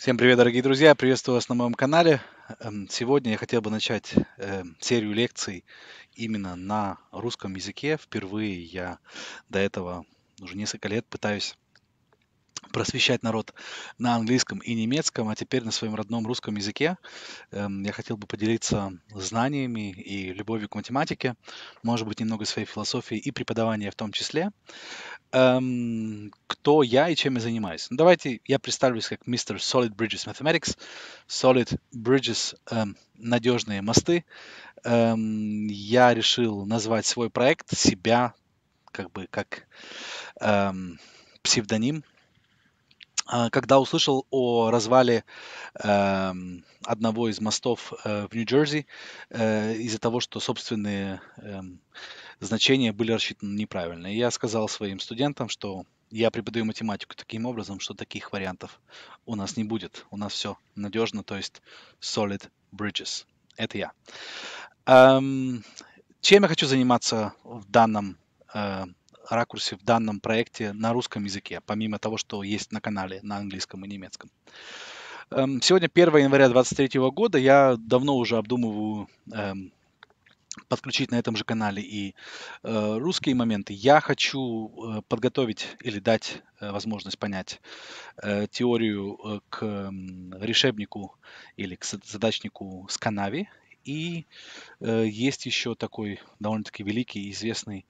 Всем привет, дорогие друзья! Приветствую вас на моем канале. Эм, сегодня я хотел бы начать эм, серию лекций именно на русском языке. Впервые я до этого уже несколько лет пытаюсь просвещать народ на английском и немецком, а теперь на своем родном русском языке. Эм, я хотел бы поделиться знаниями и любовью к математике, может быть, немного своей философии и преподавания в том числе. Эм, кто я и чем я занимаюсь? Ну, давайте я представлюсь как мистер Solid Bridges Mathematics. Solid Bridges эм, – надежные мосты. Я решил назвать свой проект себя как бы как псевдоним а, когда услышал о развале э, одного из мостов э, в Нью-Джерси э, из-за того, что собственные э, значения были рассчитаны неправильно. я сказал своим студентам, что я преподаю математику таким образом, что таких вариантов у нас не будет. У нас все надежно, то есть solid bridges. Это я. Эм, чем я хочу заниматься в данном э, ракурсе в данном проекте на русском языке, помимо того, что есть на канале на английском и немецком. Эм, сегодня 1 января 2023 года. Я давно уже обдумываю эм, подключить на этом же канале и э, русские моменты. Я хочу э, подготовить или дать э, возможность понять теорию к решебнику или к задачнику с Канави. И э, есть еще такой довольно-таки великий, известный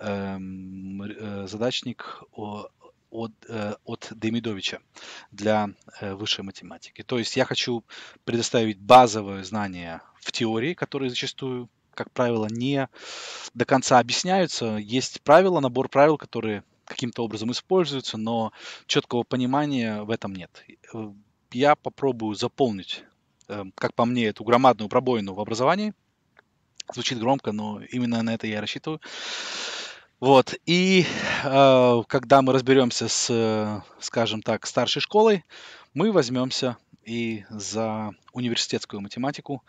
э, э, задачник о, от, э, от Демидовича для э, высшей математики. То есть я хочу предоставить базовые знания в теории, которые зачастую, как правило, не до конца объясняются. Есть правила, набор правил, которые каким-то образом используются, но четкого понимания в этом нет. Э, я попробую заполнить Эм, как по мне, эту громадную пробоину в образовании. Звучит громко, но именно на это я рассчитываю. Вот. И э, когда мы разберемся с, скажем так, старшей школой, мы возьмемся и за университетскую математику.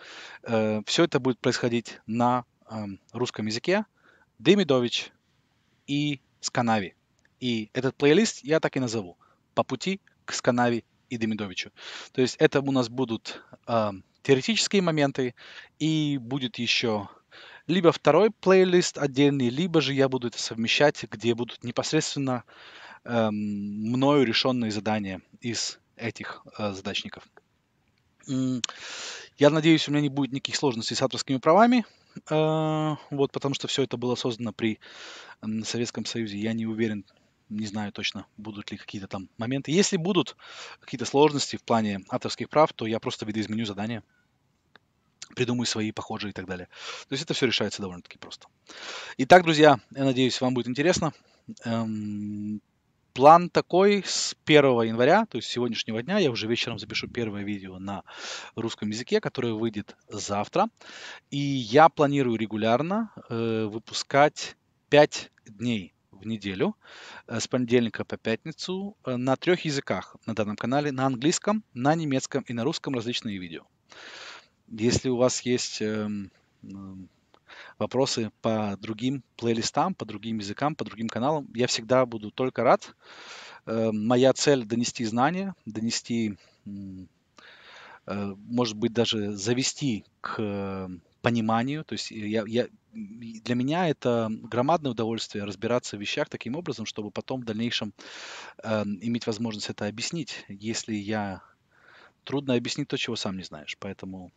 Э, все это будет происходить на э, русском языке. Демидович и Сканави. И этот плейлист я так и назову. По пути к Сканави и Демидовичу. То есть это у нас будут э, теоретические моменты и будет еще либо второй плейлист отдельный, либо же я буду это совмещать, где будут непосредственно э, мною решенные задания из этих э, задачников. Я надеюсь, у меня не будет никаких сложностей с авторскими правами, э, вот, потому что все это было создано при Советском Союзе. Я не уверен, не знаю точно, будут ли какие-то там моменты. Если будут какие-то сложности в плане авторских прав, то я просто видоизменю задание, придумаю свои похожие и так далее. То есть это все решается довольно-таки просто. Итак, друзья, я надеюсь, вам будет интересно. Эм, план такой с 1 января, то есть сегодняшнего дня, я уже вечером запишу первое видео на русском языке, которое выйдет завтра. И я планирую регулярно э, выпускать 5 дней в неделю э, с понедельника по пятницу э, на трех языках на данном канале, на английском, на немецком и на русском различные видео. Если у вас есть эм, эм, вопросы по другим плейлистам, по другим языкам, по другим каналам, я всегда буду только рад. Эм, моя цель донести знания, донести, э, может быть, даже завести к пониманию. То есть э, я, я, для меня это громадное удовольствие разбираться в вещах таким образом, чтобы потом в дальнейшем э, иметь возможность это объяснить, если я трудно объяснить то, чего сам не знаешь. Поэтому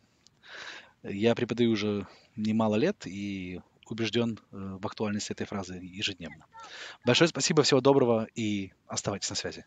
э, я преподаю уже немало лет и убежден э, в актуальности этой фразы ежедневно. Большое спасибо, всего доброго и оставайтесь на связи.